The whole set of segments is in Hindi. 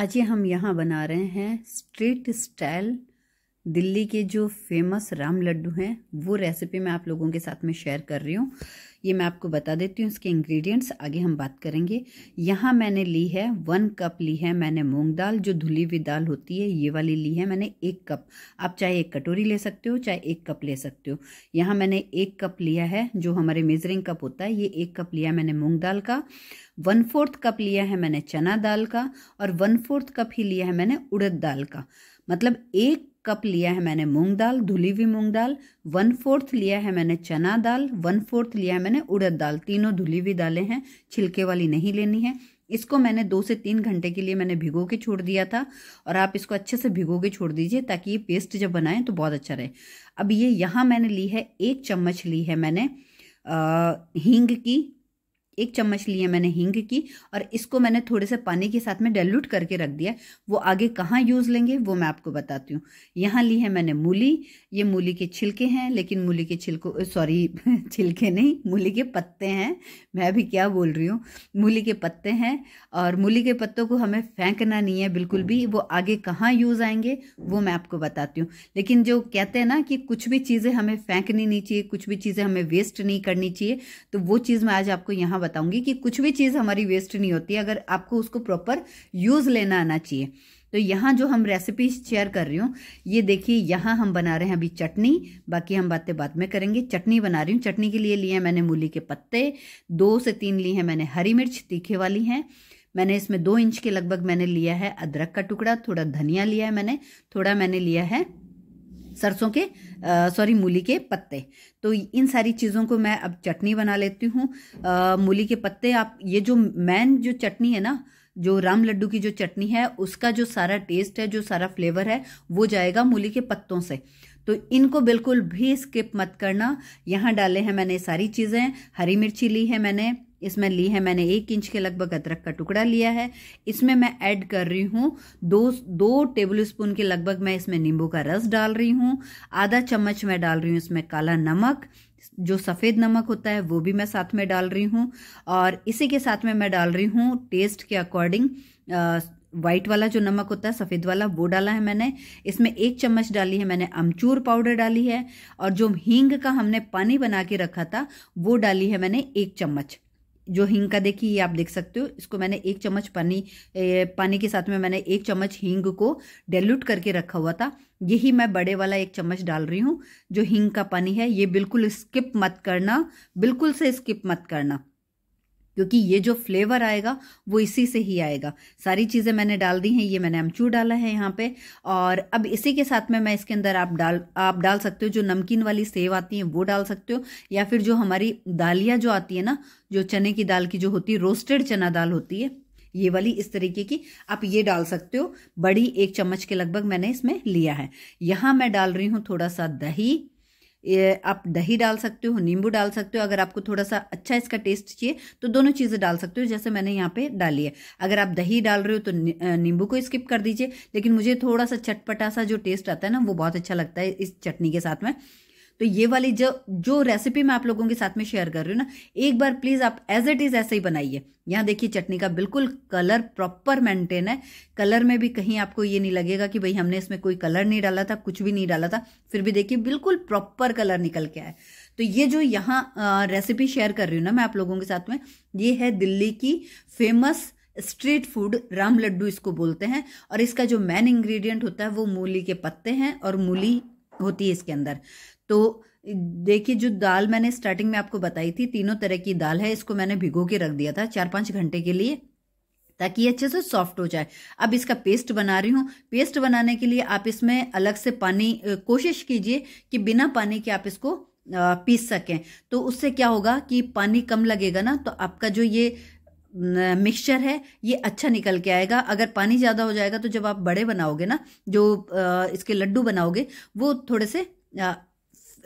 आज हम यहाँ बना रहे हैं स्ट्रीट स्टाइल दिल्ली के जो फेमस राम लड्डू हैं वो रेसिपी मैं आप लोगों के साथ में शेयर कर रही हूँ ये मैं आपको बता देती हूँ इसके इंग्रेडिएंट्स आगे हम बात करेंगे यहाँ मैंने ली है वन कप ली है मैंने मूंग दाल जो धुली हुई दाल होती है ये वाली ली है मैंने एक कप आप चाहे एक कटोरी ले सकते हो चाहे एक कप ले सकते हो यहाँ मैंने एक कप लिया है जो हमारे मेजरिंग कप होता है ये एक कप लिया मैंने मूँग दाल का वन फोर्थ कप लिया है मैंने चना दाल का और वन फोर्थ कप ही लिया है मैंने उड़द दाल का मतलब एक कप लिया है मैंने मूंग दाल धुली हुई मूंग दाल वन फोर्थ लिया है मैंने चना दाल वन फोर्थ लिया है मैंने उड़द दाल तीनों धुली हुई दालें हैं छिलके वाली नहीं लेनी है इसको मैंने दो से तीन घंटे के लिए मैंने भिगो के छोड़ दिया था और आप इसको अच्छे से भिगो के छोड़ दीजिए ताकि ये पेस्ट जब बनाएं तो बहुत अच्छा रहे अब ये यहाँ मैंने ली है एक चम्मच ली है मैंने हींग की एक चम्मच लिए मैंने हींग की और इसको मैंने थोड़े से पानी के साथ में डाइल्यूट करके रख दिया वो आगे कहाँ यूज़ लेंगे वो मैं आपको बताती हूँ यहाँ ली है मैंने मूली ये मूली के छिलके हैं लेकिन मूली के छिलको सॉरी छिलके नहीं मूली के पत्ते हैं मैं भी क्या बोल रही हूँ मूली के पत्ते हैं और मूली के पत्तों को हमें फेंकना नहीं है बिल्कुल भी वो आगे कहाँ यूज़ आएंगे वो मैं आपको बताती हूँ लेकिन जो कहते हैं ना कि कुछ भी चीज़ें हमें फेंकनी नहीं चाहिए कुछ भी चीज़ें हमें वेस्ट नहीं करनी चाहिए तो वो चीज़ मैं आज आपको यहाँ बताऊंगी कि कुछ भी चीज़ हमारी वेस्ट नहीं होती अगर आपको उसको प्रॉपर यूज़ लेना आना चाहिए तो यहाँ जो हम रेसिपी शेयर कर रही हूँ ये देखिए यहाँ हम बना रहे हैं अभी चटनी बाकी हम बातें बाद में करेंगे चटनी बना रही हूँ चटनी के लिए लिए हैं मैंने मूली के पत्ते दो से तीन लिए हैं मैंने हरी मिर्च तीखे वाली हैं मैंने इसमें दो इंच के लगभग मैंने लिया है अदरक का टुकड़ा थोड़ा धनिया लिया है मैंने थोड़ा मैंने लिया है सरसों के सॉरी मूली के पत्ते तो इन सारी चीज़ों को मैं अब चटनी बना लेती हूँ मूली के पत्ते आप ये जो मैन जो चटनी है ना जो राम लड्डू की जो चटनी है उसका जो सारा टेस्ट है जो सारा फ्लेवर है वो जाएगा मूली के पत्तों से तो इनको बिल्कुल भी स्किप मत करना यहाँ डाले हैं मैंने सारी चीज़ें हरी मिर्ची ली है मैंने इसमें ली है मैंने एक इंच के लगभग अदरक का टुकड़ा लिया है इसमें मैं ऐड कर रही हूँ दो दो टेबल स्पून के लगभग मैं इसमें नींबू का रस डाल रही हूँ आधा चम्मच मैं डाल रही हूँ इसमें काला नमक जो सफ़ेद नमक होता है वो भी मैं साथ में डाल रही हूँ और इसी के साथ में मैं डाल रही हूँ टेस्ट के अकॉर्डिंग व्हाइट वाला जो नमक होता है सफ़ेद वाला वो डाला है मैंने इसमें एक चम्मच डाली है मैंने अमचूर पाउडर डाली है और जो हींग का हमने पानी बना के रखा था वो डाली है मैंने एक चम्मच जो हींग का देखिए ये आप देख सकते हो इसको मैंने एक चम्मच पानी पानी के साथ में मैंने एक चम्मच हींग को डेल्यूट करके रखा हुआ था यही मैं बड़े वाला एक चम्मच डाल रही हूँ जो हींग का पानी है ये बिल्कुल स्किप मत करना बिल्कुल से स्किप मत करना क्योंकि ये जो फ्लेवर आएगा वो इसी से ही आएगा सारी चीज़ें मैंने डाल दी हैं ये मैंने अमचूर डाला है यहाँ पे और अब इसी के साथ में मैं इसके अंदर आप डाल आप डाल सकते हो जो नमकीन वाली सेव आती है वो डाल सकते हो या फिर जो हमारी दालियाँ जो आती है ना जो चने की दाल की जो होती है रोस्टेड चना दाल होती है ये वाली इस तरीके की आप ये डाल सकते हो बड़ी एक चम्मच के लगभग मैंने इसमें लिया है यहाँ मैं डाल रही हूँ थोड़ा सा दही ये आप दही डाल सकते हो नींबू डाल सकते हो अगर आपको थोड़ा सा अच्छा इसका टेस्ट चाहिए तो दोनों चीज़ें डाल सकते हो जैसे मैंने यहाँ पे डाली है अगर आप दही डाल रहे हो तो नींबू को स्किप कर दीजिए लेकिन मुझे थोड़ा सा चटपटा सा जो टेस्ट आता है ना वो बहुत अच्छा लगता है इस चटनी के साथ में तो ये वाली जो जो रेसिपी मैं आप लोगों के साथ में शेयर कर रही हूँ ना एक बार प्लीज़ आप एज इट इज़ ऐसे ही बनाइए यहाँ देखिए चटनी का बिल्कुल कलर प्रॉपर मेंटेन है कलर में भी कहीं आपको ये नहीं लगेगा कि भाई हमने इसमें कोई कलर नहीं डाला था कुछ भी नहीं डाला था फिर भी देखिए बिल्कुल प्रॉपर कलर निकल के आए तो ये जो यहाँ रेसिपी शेयर कर रही हूँ ना मैं आप लोगों के साथ में ये है दिल्ली की famous street food Ram laddoo इसको बोलते हैं और इसका जो मेन इंग्रेडिएंट होता है वो मूली के पत्ते हैं और मूली होती है इसके अंदर तो देखिए जो दाल मैंने स्टार्टिंग में आपको बताई थी तीनों तरह की दाल है इसको मैंने भिगो के रख दिया था चार पाँच घंटे के लिए ताकि ये अच्छे से सॉफ्ट हो जाए अब इसका पेस्ट बना रही हूँ पेस्ट बनाने के लिए आप इसमें अलग से पानी कोशिश कीजिए कि बिना पानी के आप इसको पीस सकें तो उससे क्या होगा कि पानी कम लगेगा ना तो आपका जो ये मिक्सचर है ये अच्छा निकल के आएगा अगर पानी ज़्यादा हो जाएगा तो जब आप बड़े बनाओगे ना जो इसके लड्डू बनाओगे वो थोड़े से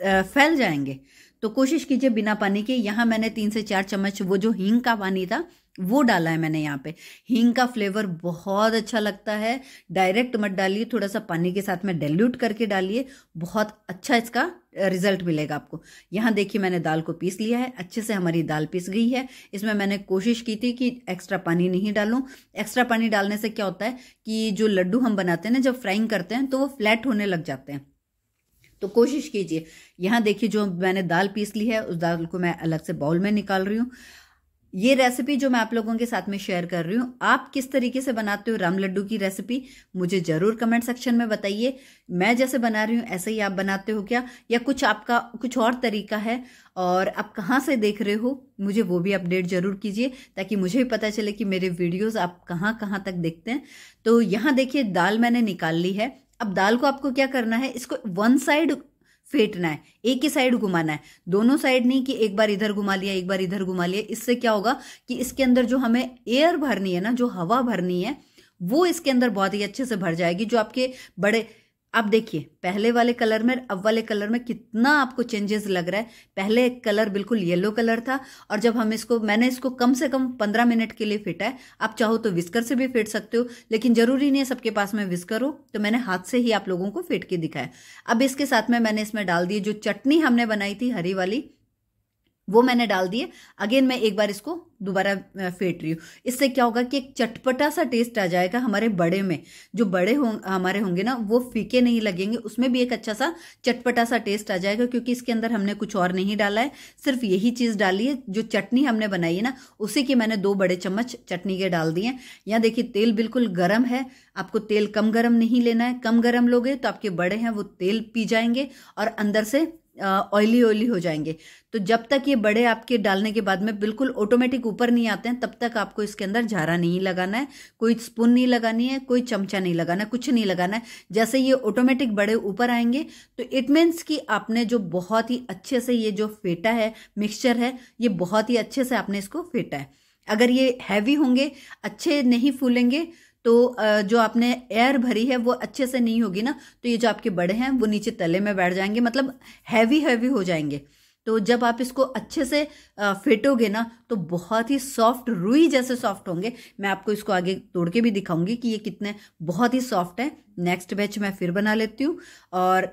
फैल जाएंगे तो कोशिश कीजिए बिना पानी के यहाँ मैंने तीन से चार चम्मच वो जो हींग का पानी था वो डाला है मैंने यहाँ पे हींग का फ्लेवर बहुत अच्छा लगता है डायरेक्ट मत डालिए थोड़ा सा पानी के साथ में डाइल्यूट करके डालिए बहुत अच्छा इसका रिजल्ट मिलेगा आपको यहाँ देखिए मैंने दाल को पीस लिया है अच्छे से हमारी दाल पीस गई है इसमें मैंने कोशिश की थी कि एक्स्ट्रा पानी नहीं डालूँ एक्स्ट्रा पानी डालने से क्या होता है कि जो लड्डू हम बनाते हैं ना जब फ्राइंग करते हैं तो वो फ्लैट होने लग जाते हैं तो कोशिश कीजिए यहाँ देखिए जो मैंने दाल पीस ली है उस दाल को मैं अलग से बाउल में निकाल रही हूँ ये रेसिपी जो मैं आप लोगों के साथ में शेयर कर रही हूँ आप किस तरीके से बनाते हो राम लड्डू की रेसिपी मुझे ज़रूर कमेंट सेक्शन में बताइए मैं जैसे बना रही हूँ ऐसे ही आप बनाते हो क्या या कुछ आपका कुछ और तरीका है और आप कहाँ से देख रहे हो मुझे वो भी अपडेट ज़रूर कीजिए ताकि मुझे भी पता चले कि मेरे वीडियोज़ आप कहाँ कहाँ तक देखते हैं तो यहाँ देखिए दाल मैंने निकाल ली है अब दाल को आपको क्या करना है इसको वन साइड फेंटना है एक ही साइड घुमाना है दोनों साइड नहीं कि एक बार इधर घुमा लिया एक बार इधर घुमा लिया इससे क्या होगा कि इसके अंदर जो हमें एयर भरनी है ना जो हवा भरनी है वो इसके अंदर बहुत ही अच्छे से भर जाएगी जो आपके बड़े अब देखिए पहले वाले कलर में अब वाले कलर में कितना आपको चेंजेस लग रहा है पहले कलर बिल्कुल येलो कलर था और जब हम इसको मैंने इसको कम से कम पंद्रह मिनट के लिए फिटा है आप चाहो तो विस्कर से भी फिट सकते हो लेकिन जरूरी नहीं है सबके पास में विस्कर हो तो मैंने हाथ से ही आप लोगों को फिट के दिखाया अब इसके साथ में मैंने इसमें डाल दी जो चटनी हमने बनाई थी हरी वाली वो मैंने डाल दिए अगेन मैं एक बार इसको दोबारा फेंट रही हूँ इससे क्या होगा कि एक चटपटा सा टेस्ट आ जाएगा हमारे बड़े में जो बड़े हो हमारे होंगे ना वो फीके नहीं लगेंगे उसमें भी एक अच्छा सा चटपटा सा टेस्ट आ जाएगा क्योंकि इसके अंदर हमने कुछ और नहीं डाला है सिर्फ यही चीज़ डाली है जो चटनी हमने बनाई है ना उसी की मैंने दो बड़े चम्मच चटनी के डाल दिए यहाँ देखिए तेल बिल्कुल गर्म है आपको तेल कम गर्म नहीं लेना है कम गर्म लोगे तो आपके बड़े हैं वो तेल पी जाएंगे और अंदर से ऑयली ऑयली हो जाएंगे तो जब तक ये बड़े आपके डालने के बाद में बिल्कुल ऑटोमेटिक ऊपर नहीं आते हैं तब तक आपको इसके अंदर झारा नहीं लगाना है कोई स्पून नहीं लगानी है कोई चमचा नहीं लगाना है कुछ नहीं लगाना है जैसे ये ऑटोमेटिक बड़े ऊपर आएंगे तो इट मीन्स कि आपने जो बहुत ही अच्छे से ये जो फेटा है मिक्सचर है ये बहुत ही अच्छे से आपने इसको फेटा है अगर ये हैवी होंगे अच्छे नहीं फूलेंगे तो जो आपने एयर भरी है वो अच्छे से नहीं होगी ना तो ये जो आपके बड़े हैं वो नीचे तले में बैठ जाएंगे मतलब हैवी हैवी हो जाएंगे तो जब आप इसको अच्छे से फिटोगे ना तो बहुत ही सॉफ्ट रुई जैसे सॉफ्ट होंगे मैं आपको इसको आगे तोड़ के भी दिखाऊंगी कि ये कितने बहुत ही सॉफ्ट है नेक्स्ट बैच मैं फिर बना लेती हूँ और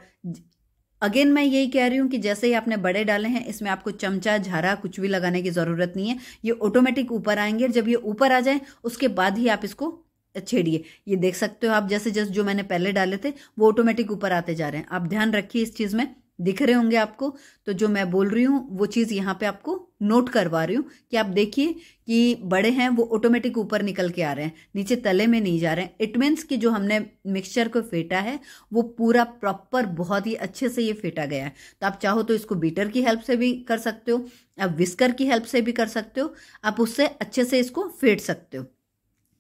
अगेन मैं यही कह रही हूँ कि जैसे ही आपने बड़े डाले हैं इसमें आपको चमचा झारा कुछ भी लगाने की ज़रूरत नहीं है ये ऑटोमेटिक ऊपर आएंगे जब ये ऊपर आ जाए उसके बाद ही आप इसको छेड़िए ये देख सकते हो आप जैसे जैसे जो मैंने पहले डाले थे वो ऑटोमेटिक ऊपर आते जा रहे हैं आप ध्यान रखिए इस चीज़ में दिख रहे होंगे आपको तो जो मैं बोल रही हूँ वो चीज़ यहाँ पे आपको नोट करवा रही हूँ कि आप देखिए कि बड़े हैं वो ऑटोमेटिक ऊपर निकल के आ रहे हैं नीचे तले में नहीं जा रहे हैं इट मीन्स कि जो हमने मिक्सचर को फेंटा है वो पूरा प्रॉपर बहुत ही अच्छे से ये फेंटा गया है तो आप चाहो तो इसको बीटर की हेल्प से भी कर सकते हो आप विस्कर की हेल्प से भी कर सकते हो आप उससे अच्छे से इसको फेंट सकते हो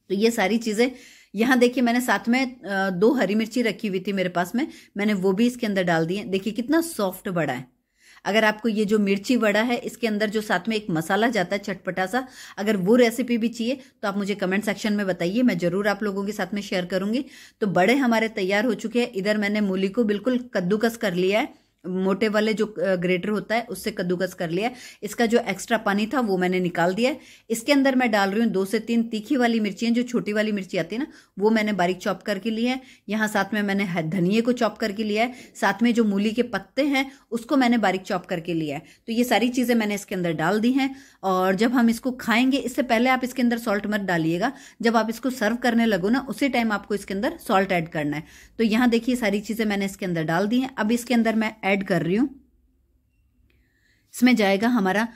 तो ये सारी चीज़ें यहाँ देखिए मैंने साथ में दो हरी मिर्ची रखी हुई थी मेरे पास में मैंने वो भी इसके अंदर डाल दिए देखिए कितना सॉफ्ट बड़ा है अगर आपको ये जो मिर्ची वड़ा है इसके अंदर जो साथ में एक मसाला जाता है चटपटा सा अगर वो रेसिपी भी चाहिए तो आप मुझे कमेंट सेक्शन में बताइए मैं ज़रूर आप लोगों के साथ में शेयर करूंगी तो बड़े हमारे तैयार हो चुके हैं इधर मैंने मूली को बिल्कुल कद्दूकस कर लिया है मोटे वाले जो ग्रेटर होता है उससे कद्दूकस कर लिया इसका जो एक्स्ट्रा पानी था वो मैंने निकाल दिया है इसके अंदर मैं डाल रही हूँ दो से तीन तीखी वाली मिर्चियाँ जो छोटी वाली मिर्ची आती है ना वो मैंने बारीक चॉप करके ली है यहाँ साथ में मैंने धनिए को चॉप करके लिया है साथ में जो मूली के पत्ते हैं उसको मैंने बारीक चॉप करके लिया है तो ये सारी चीज़ें मैंने इसके अंदर डाल दी हैं और जब हम इसको खाएंगे इससे पहले आप इसके अंदर सॉल्ट मत डालिएगा जब आप इसको सर्व करने लगो ना उसी टाइम आपको इसके अंदर सॉल्ट ऐड करना है तो यहाँ देखिए सारी चीज़ें मैंने इसके अंदर डाल दी हैं अब इसके अंदर मैं ऐड ऐड कर रही हूँ इसमें जाएगा हमारा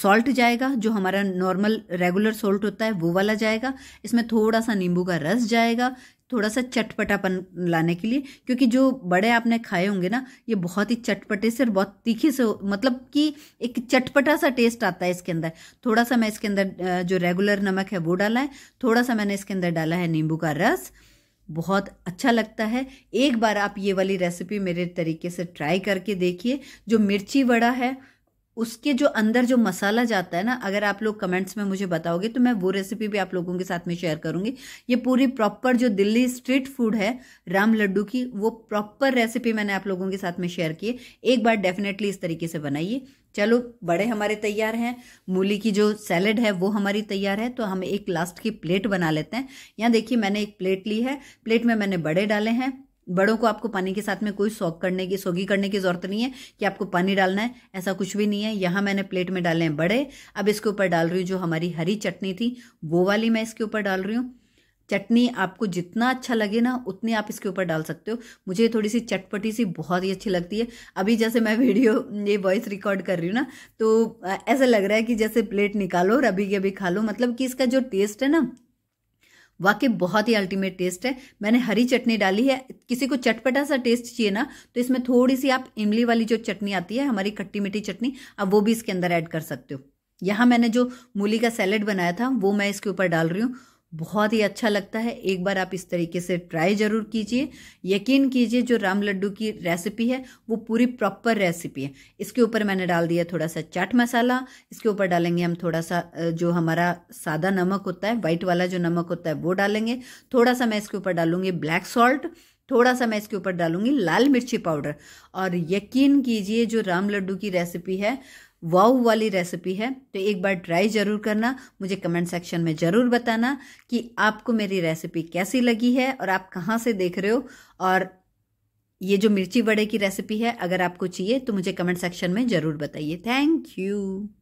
सॉल्ट जाएगा जो हमारा नॉर्मल रेगुलर सॉल्ट होता है वो वाला जाएगा इसमें थोड़ा सा नींबू का रस जाएगा थोड़ा सा चटपटापन लाने के लिए क्योंकि जो बड़े आपने खाए होंगे ना ये बहुत ही चटपटे से और बहुत तीखे से मतलब कि एक चटपटा सा टेस्ट आता है इसके अंदर थोड़ा सा मैं इसके अंदर जो रेगुलर नमक है वो डाला है थोड़ा सा मैंने इसके अंदर डाला है नींबू का रस बहुत अच्छा लगता है एक बार आप ये वाली रेसिपी मेरे तरीके से ट्राई करके देखिए जो मिर्ची वड़ा है उसके जो अंदर जो मसाला जाता है ना अगर आप लोग कमेंट्स में मुझे बताओगे तो मैं वो रेसिपी भी आप लोगों के साथ में शेयर करूंगी ये पूरी प्रॉपर जो दिल्ली स्ट्रीट फूड है राम लड्डू की वो प्रॉपर रेसिपी मैंने आप लोगों के साथ में शेयर की एक बार डेफिनेटली इस तरीके से बनाइए चलो बड़े हमारे तैयार हैं मूली की जो सैलेड है वो हमारी तैयार है तो हम एक लास्ट की प्लेट बना लेते हैं यहाँ देखिए मैंने एक प्लेट ली है प्लेट में मैंने बड़े डाले हैं बड़ों को आपको पानी के साथ में कोई सौग करने की सोगी करने की ज़रूरत नहीं है कि आपको पानी डालना है ऐसा कुछ भी नहीं है यहाँ मैंने प्लेट में डाले हैं बड़े अब इसके ऊपर डाल रही हूँ जो हमारी हरी चटनी थी वो वाली मैं इसके ऊपर डाल रही हूँ चटनी आपको जितना अच्छा लगे ना उतने आप इसके ऊपर डाल सकते हो मुझे थोड़ी सी चटपटी सी बहुत ही अच्छी लगती है अभी जैसे मैं वीडियो ये वॉइस रिकॉर्ड कर रही हूँ ना तो ऐसा लग रहा है कि जैसे प्लेट निकालो और अभी के अभी खा लो मतलब कि इसका जो टेस्ट है ना वाकई बहुत ही अल्टीमेट टेस्ट है मैंने हरी चटनी डाली है किसी को चटपटा सा टेस्ट चाहिए ना तो इसमें थोड़ी सी आप इमली वाली जो चटनी आती है हमारी खट्टी मीठी चटनी आप वो भी इसके अंदर ऐड कर सकते हो यहाँ मैंने जो मूली का सैलेड बनाया था वो मैं इसके ऊपर डाल रही हूँ बहुत ही अच्छा लगता है एक बार आप इस तरीके से ट्राई ज़रूर कीजिए यकीन कीजिए जो राम लड्डू की रेसिपी है वो पूरी प्रॉपर रेसिपी है इसके ऊपर मैंने डाल दिया थोड़ा सा चाट मसाला इसके ऊपर डालेंगे हम थोड़ा सा जो हमारा सादा नमक होता है वाइट वाला जो नमक होता है वो डालेंगे थोड़ा सा मैं इसके ऊपर डालूंगी ब्लैक सॉल्ट थोड़ा सा मैं इसके ऊपर डालूंगी लाल मिर्ची पाउडर और यकीन कीजिए जो राम लड्डू की रेसिपी है वाऊ वाली रेसिपी है तो एक बार ट्राई ज़रूर करना मुझे कमेंट सेक्शन में ज़रूर बताना कि आपको मेरी रेसिपी कैसी लगी है और आप कहाँ से देख रहे हो और ये जो मिर्ची बड़े की रेसिपी है अगर आपको चाहिए तो मुझे कमेंट सेक्शन में ज़रूर बताइए थैंक यू